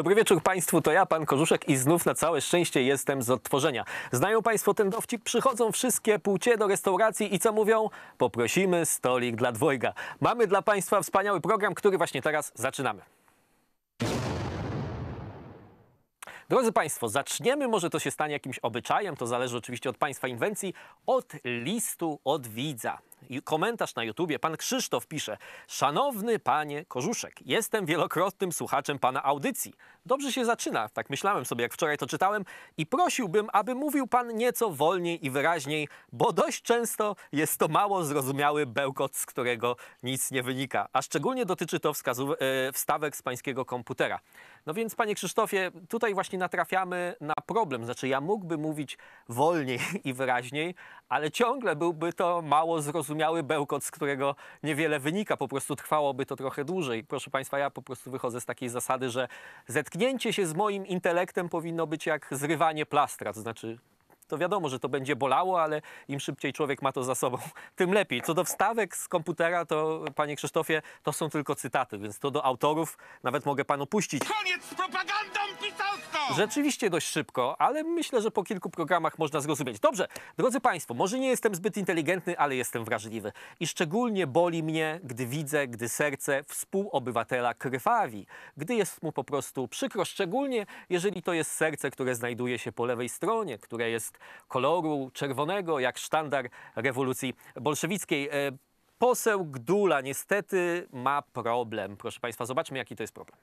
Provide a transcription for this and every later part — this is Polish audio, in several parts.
Dobry wieczór Państwu, to ja, Pan Korzuszek i znów na całe szczęście jestem z odtworzenia. Znają Państwo ten dowcip? Przychodzą wszystkie płcie do restauracji i co mówią? Poprosimy stolik dla dwojga. Mamy dla Państwa wspaniały program, który właśnie teraz zaczynamy. Drodzy Państwo, zaczniemy, może to się stanie jakimś obyczajem, to zależy oczywiście od Państwa inwencji, od listu od widza komentarz na YouTubie. Pan Krzysztof pisze: Szanowny panie Korzuszek, jestem wielokrotnym słuchaczem pana audycji. Dobrze się zaczyna, tak myślałem sobie, jak wczoraj to czytałem, i prosiłbym, aby mówił pan nieco wolniej i wyraźniej, bo dość często jest to mało zrozumiały bełkot, z którego nic nie wynika. A szczególnie dotyczy to wskazów, e, wstawek z pańskiego komputera. No więc, panie Krzysztofie, tutaj właśnie natrafiamy na problem. Znaczy, ja mógłbym mówić wolniej i wyraźniej, ale ciągle byłby to mało zrozumiały bełkot, z którego niewiele wynika. Po prostu trwałoby to trochę dłużej. Proszę państwa, ja po prostu wychodzę z takiej zasady, że zetknięcie się z moim intelektem powinno być jak zrywanie plastra. To znaczy, to wiadomo, że to będzie bolało, ale im szybciej człowiek ma to za sobą, tym lepiej. Co do wstawek z komputera, to panie Krzysztofie, to są tylko cytaty, więc to do autorów nawet mogę panu puścić. Koniec z propagandą! No. Rzeczywiście dość szybko, ale myślę, że po kilku programach można zrozumieć. Dobrze, drodzy Państwo, może nie jestem zbyt inteligentny, ale jestem wrażliwy. I szczególnie boli mnie, gdy widzę, gdy serce współobywatela krwawi, gdy jest mu po prostu przykro, szczególnie jeżeli to jest serce, które znajduje się po lewej stronie, które jest koloru czerwonego, jak sztandar rewolucji bolszewickiej. E, poseł Gdula niestety ma problem. Proszę Państwa, zobaczmy, jaki to jest problem.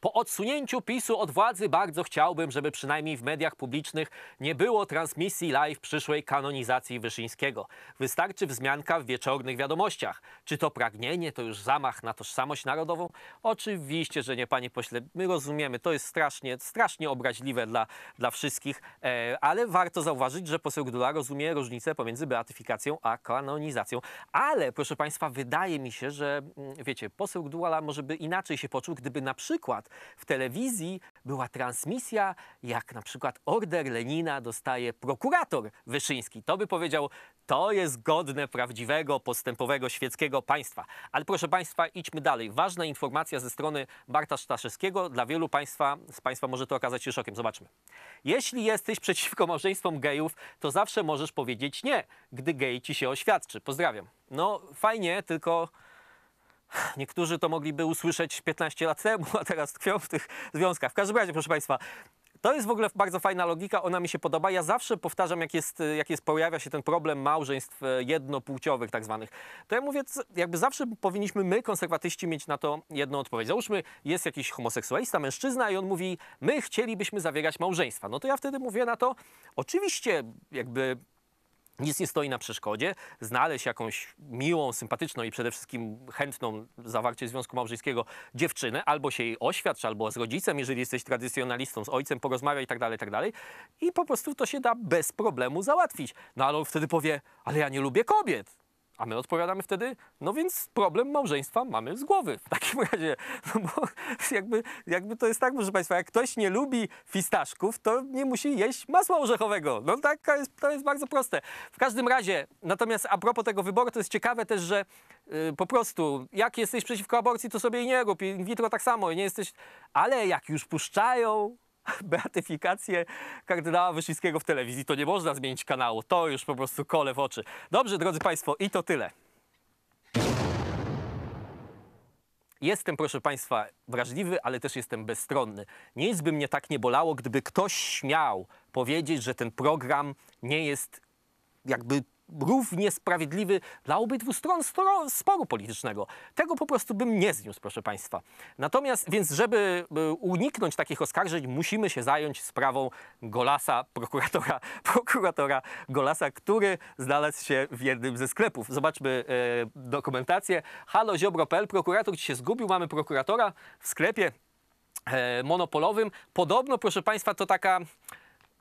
Po odsunięciu PiSu od władzy bardzo chciałbym, żeby przynajmniej w mediach publicznych nie było transmisji live przyszłej kanonizacji Wyszyńskiego. Wystarczy wzmianka w wieczornych wiadomościach. Czy to pragnienie, to już zamach na tożsamość narodową? Oczywiście, że nie, panie pośle. My rozumiemy, to jest strasznie, strasznie obraźliwe dla, dla wszystkich, e, ale warto zauważyć, że poseł Gdula rozumie różnicę pomiędzy beatyfikacją a kanonizacją. Ale, proszę państwa, wydaje mi się, że mm, wiecie, poseł Gdula może by inaczej się poczuł, gdyby na przykład w telewizji była transmisja, jak na przykład order Lenina dostaje prokurator Wyszyński. To by powiedział, to jest godne prawdziwego, postępowego, świeckiego państwa. Ale proszę Państwa, idźmy dalej. Ważna informacja ze strony Barta Staszewskiego. Dla wielu Państwa, z Państwa może to okazać się szokiem. Zobaczmy. Jeśli jesteś przeciwko małżeństwom gejów, to zawsze możesz powiedzieć nie, gdy gej ci się oświadczy. Pozdrawiam. No fajnie, tylko Niektórzy to mogliby usłyszeć 15 lat temu, a teraz tkwią w tych związkach. W każdym razie, proszę Państwa, to jest w ogóle bardzo fajna logika, ona mi się podoba. Ja zawsze powtarzam, jak, jest, jak jest, pojawia się ten problem małżeństw e, jednopłciowych tak zwanych. To ja mówię, jakby zawsze powinniśmy my, konserwatyści, mieć na to jedną odpowiedź. Załóżmy, jest jakiś homoseksualista, mężczyzna i on mówi, my chcielibyśmy zawierać małżeństwa. No to ja wtedy mówię na to, oczywiście jakby nic nie stoi na przeszkodzie, znaleźć jakąś miłą, sympatyczną i przede wszystkim chętną zawarcie związku małżeńskiego dziewczynę, albo się jej oświadcz, albo z rodzicem, jeżeli jesteś tradycjonalistą, z ojcem porozmawiaj i tak dalej, tak dalej. I po prostu to się da bez problemu załatwić. No ale on wtedy powie, ale ja nie lubię kobiet. A my odpowiadamy wtedy, no więc problem małżeństwa mamy z głowy. W takim razie, no bo jakby, jakby to jest tak, proszę Państwa, jak ktoś nie lubi fistaszków, to nie musi jeść masła orzechowego. No tak, to jest, to jest bardzo proste. W każdym razie, natomiast a propos tego wyboru, to jest ciekawe też, że yy, po prostu, jak jesteś przeciwko aborcji, to sobie jej nie rób, in vitro tak samo, nie jesteś, ale jak już puszczają beatyfikację kardynała Wyszyńskiego w telewizji. To nie można zmienić kanału, to już po prostu kole w oczy. Dobrze, drodzy Państwo, i to tyle. Jestem, proszę Państwa, wrażliwy, ale też jestem bezstronny. Nic by mnie tak nie bolało, gdyby ktoś śmiał powiedzieć, że ten program nie jest jakby równie sprawiedliwy dla obydwu stron sporu politycznego. Tego po prostu bym nie zniósł, proszę Państwa. Natomiast, więc żeby uniknąć takich oskarżeń, musimy się zająć sprawą Golasa, prokuratora, prokuratora Golasa, który znalazł się w jednym ze sklepów. Zobaczmy e, dokumentację. Halo Ziobro.pl, prokurator ci się zgubił, mamy prokuratora w sklepie e, monopolowym. Podobno, proszę Państwa, to taka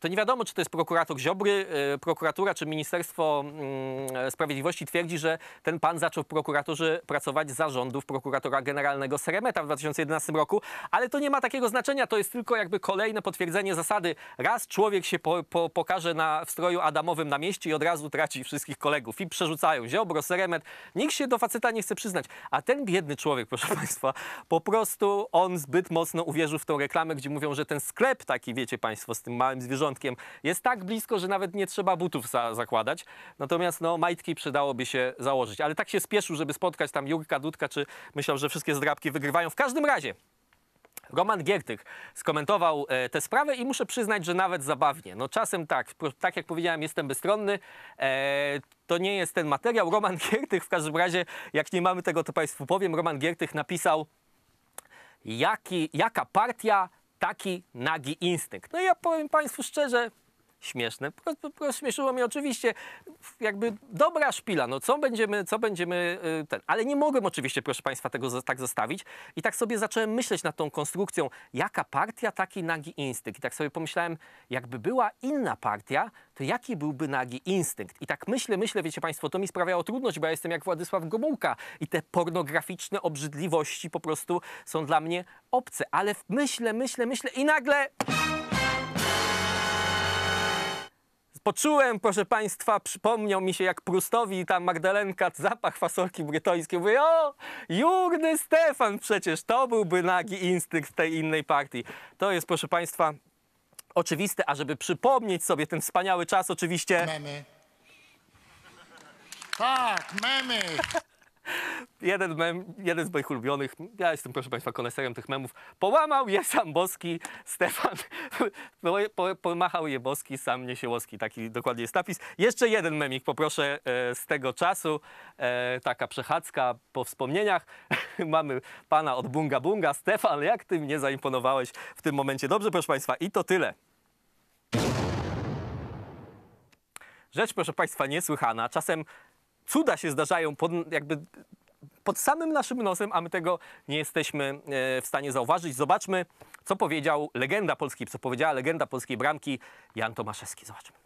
to nie wiadomo, czy to jest prokurator Ziobry, e, prokuratura, czy Ministerstwo mm, Sprawiedliwości twierdzi, że ten pan zaczął w prokuratorze pracować za rządów prokuratora generalnego Seremeta w 2011 roku, ale to nie ma takiego znaczenia, to jest tylko jakby kolejne potwierdzenie zasady. Raz człowiek się po, po, pokaże na, w stroju adamowym na mieście i od razu traci wszystkich kolegów i przerzucają Ziobro, Seremet. Nikt się do faceta nie chce przyznać. A ten biedny człowiek, proszę państwa, po prostu on zbyt mocno uwierzył w tą reklamę, gdzie mówią, że ten sklep taki, wiecie państwo, z tym małym zwierzątkiem, jest tak blisko, że nawet nie trzeba butów za zakładać. Natomiast no, majtki przydałoby się założyć. Ale tak się spieszył, żeby spotkać tam Jurka Dudka, czy myślał, że wszystkie zdrabki wygrywają. W każdym razie Roman Giertych skomentował e, tę sprawę i muszę przyznać, że nawet zabawnie. No czasem tak, tak jak powiedziałem, jestem bezstronny. E, to nie jest ten materiał. Roman Giertych w każdym razie, jak nie mamy tego, to Państwu powiem. Roman Giertych napisał, jaki, jaka partia taki nagi instynkt. No i ja powiem Państwu szczerze, śmieszne. Śmieszyło mnie oczywiście jakby dobra szpila, no co będziemy, co będziemy y, ten. Ale nie mogłem oczywiście, proszę Państwa, tego tak zostawić. I tak sobie zacząłem myśleć nad tą konstrukcją, jaka partia, taki nagi instynkt. I tak sobie pomyślałem, jakby była inna partia, to jaki byłby nagi instynkt? I tak myślę, myślę, wiecie Państwo, to mi sprawiało trudność, bo ja jestem jak Władysław Gomułka i te pornograficzne obrzydliwości po prostu są dla mnie obce. Ale myślę, myślę, myślę i nagle poczułem, proszę Państwa, przypomniał mi się jak Prustowi tam Magdalenka zapach fasolki brytońskiej. Mówię, o, Jurny Stefan przecież, to byłby nagi instynkt tej innej partii. To jest, proszę Państwa, oczywiste, a żeby przypomnieć sobie ten wspaniały czas, oczywiście... Memy. Tak, memy jeden, mem, jeden z moich ulubionych, ja jestem proszę Państwa koneserem tych memów, połamał je sam Boski, Stefan, pomachał je Boski, sam Niesiełowski, taki dokładnie jest napis. Jeszcze jeden memik poproszę e, z tego czasu, e, taka przechadzka po wspomnieniach. Mamy pana od Bunga Bunga, Stefan, jak ty mnie zaimponowałeś w tym momencie. Dobrze proszę Państwa i to tyle. Rzecz, proszę Państwa, niesłychana. Czasem cuda się zdarzają, pod, jakby pod samym naszym nosem, a my tego nie jesteśmy e, w stanie zauważyć. Zobaczmy, co powiedział legenda polskiej, co powiedziała legenda polskiej bramki Jan Tomaszewski. Zobaczmy.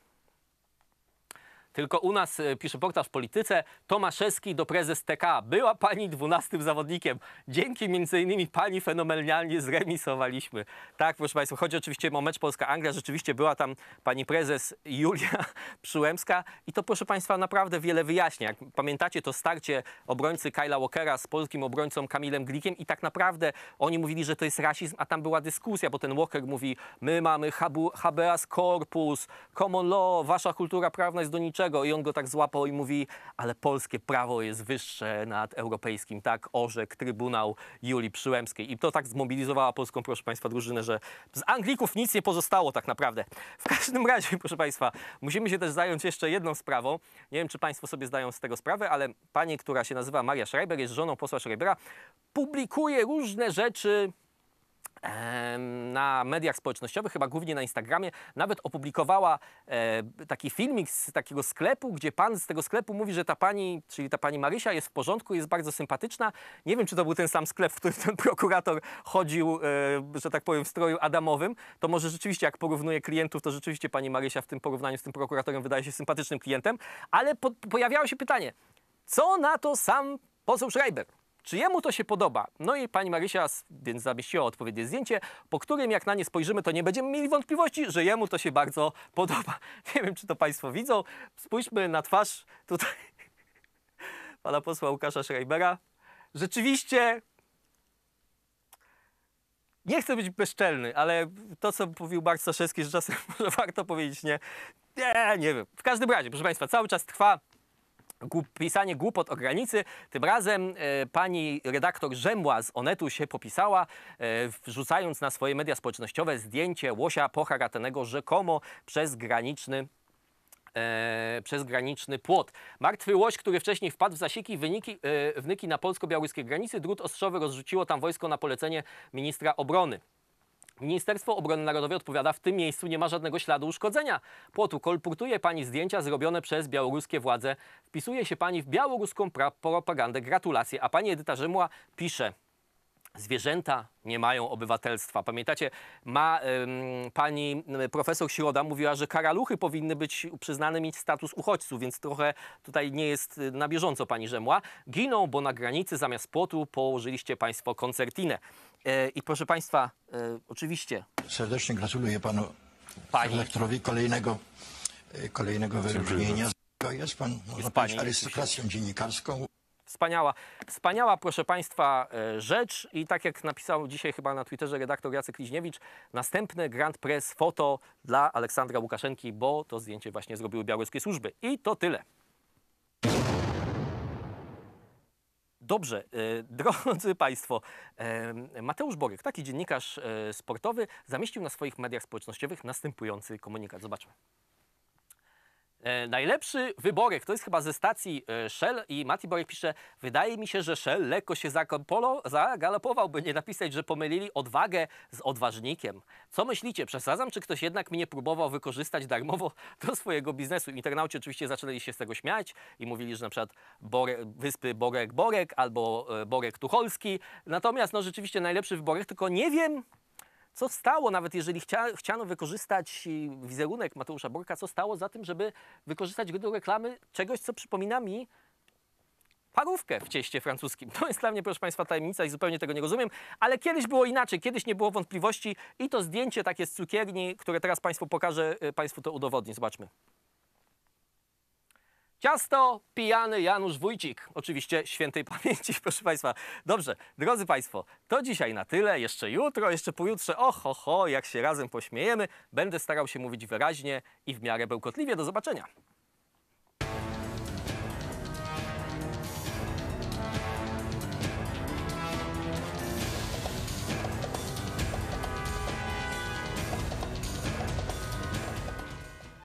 Tylko u nas, e, pisze portal w polityce, Tomaszewski do prezes TK. Była pani dwunastym zawodnikiem. Dzięki między innymi pani fenomenalnie zremisowaliśmy. Tak, proszę Państwa, chodzi oczywiście o mecz Polska-Anglia. Rzeczywiście była tam pani prezes Julia Przyłębska i to, proszę Państwa, naprawdę wiele wyjaśnia. Jak pamiętacie to starcie obrońcy Kyla Walkera z polskim obrońcą Kamilem Glikiem i tak naprawdę oni mówili, że to jest rasizm, a tam była dyskusja, bo ten Walker mówi, my mamy habeas corpus, common law, wasza kultura prawna jest do niczego i on go tak złapał i mówi, ale polskie prawo jest wyższe nad europejskim, tak? Orzek, Trybunał Julii Przyłębskiej. I to tak zmobilizowała polską, proszę Państwa, drużynę, że z Anglików nic nie pozostało tak naprawdę. W każdym razie, proszę Państwa, musimy się też zająć jeszcze jedną sprawą. Nie wiem, czy Państwo sobie zdają z tego sprawę, ale pani, która się nazywa Maria Schreiber, jest żoną posła Schreibera, publikuje różne rzeczy na mediach społecznościowych, chyba głównie na Instagramie, nawet opublikowała e, taki filmik z takiego sklepu, gdzie pan z tego sklepu mówi, że ta pani, czyli ta pani Marysia jest w porządku, jest bardzo sympatyczna. Nie wiem, czy to był ten sam sklep, w którym ten prokurator chodził, e, że tak powiem, w stroju adamowym. To może rzeczywiście, jak porównuje klientów, to rzeczywiście pani Marysia w tym porównaniu z tym prokuratorem wydaje się sympatycznym klientem, ale po pojawiało się pytanie, co na to sam poseł Schreiber? Czy jemu to się podoba? No i pani Marysia więc zamieściła odpowiednie zdjęcie, po którym jak na nie spojrzymy, to nie będziemy mieli wątpliwości, że jemu to się bardzo podoba. Nie wiem, czy to państwo widzą. Spójrzmy na twarz tutaj pana posła Łukasza Schreibera. Rzeczywiście nie chcę być bezczelny, ale to, co mówił Mark Staszewski, że czasem może warto powiedzieć nie. Nie, nie wiem. W każdym razie, proszę Państwa, cały czas trwa pisanie głupot o granicy. Tym razem e, pani redaktor Rzemła z Onetu się popisała, e, wrzucając na swoje media społecznościowe zdjęcie łosia poharatanego rzekomo przez graniczny E, przez graniczny płot. Martwy łoś, który wcześniej wpadł w zasiki, wyniki, e, wniki na polsko-białoruskiej granicy, drut ostrzowy rozrzuciło tam wojsko na polecenie ministra obrony. Ministerstwo Obrony Narodowej odpowiada, w tym miejscu nie ma żadnego śladu uszkodzenia płotu. Kolportuje pani zdjęcia zrobione przez białoruskie władze. Wpisuje się pani w białoruską propagandę. Gratulacje. A pani Edyta Rzymła pisze, Zwierzęta nie mają obywatelstwa. Pamiętacie, ma, ym, pani profesor Środa mówiła, że karaluchy powinny być przyznane mieć status uchodźców, więc trochę tutaj nie jest y, na bieżąco pani Rzemła. Giną, bo na granicy zamiast płotu położyliście państwo koncertinę. Yy, I proszę państwa, yy, oczywiście... Serdecznie gratuluję panu pani. kolejnego, e, kolejnego wyróżnienia. Jest pan, można pani, arystokracją dziennikarską. Wspaniała, wspaniała, proszę Państwa, e, rzecz. I tak jak napisał dzisiaj chyba na Twitterze redaktor Jacek Liźniewicz, następne Grand Press foto dla Aleksandra Łukaszenki, bo to zdjęcie właśnie zrobiły białoruskie służby. I to tyle. Dobrze, e, drodzy Państwo, e, Mateusz Boryk, taki dziennikarz sportowy, zamieścił na swoich mediach społecznościowych następujący komunikat. Zobaczmy. E, najlepszy wyborek, to jest chyba ze stacji e, Shell i Mati Borek pisze, wydaje mi się, że Shell lekko się zagalopował, by nie napisać, że pomylili odwagę z odważnikiem. Co myślicie, przesadzam, czy ktoś jednak mnie próbował wykorzystać darmowo do swojego biznesu? Internauci oczywiście zaczęli się z tego śmiać i mówili, że na przykład wyspy Borek Borek albo e, Borek Tucholski. Natomiast no rzeczywiście najlepszy wyborek, tylko nie wiem, co stało, nawet jeżeli chcia, chciano wykorzystać wizerunek Mateusza Borka, co stało za tym, żeby wykorzystać go do reklamy czegoś, co przypomina mi parówkę w cieście francuskim. To jest dla mnie, proszę Państwa, tajemnica i zupełnie tego nie rozumiem, ale kiedyś było inaczej, kiedyś nie było wątpliwości i to zdjęcie takie z cukierni, które teraz Państwu pokażę, y, Państwu to udowodni. Zobaczmy. Ciasto, pijany Janusz Wójcik. Oczywiście świętej pamięci, proszę Państwa. Dobrze, drodzy Państwo, to dzisiaj na tyle. Jeszcze jutro, jeszcze pojutrze, oho, ho, jak się razem pośmiejemy. Będę starał się mówić wyraźnie i w miarę bełkotliwie. Do zobaczenia.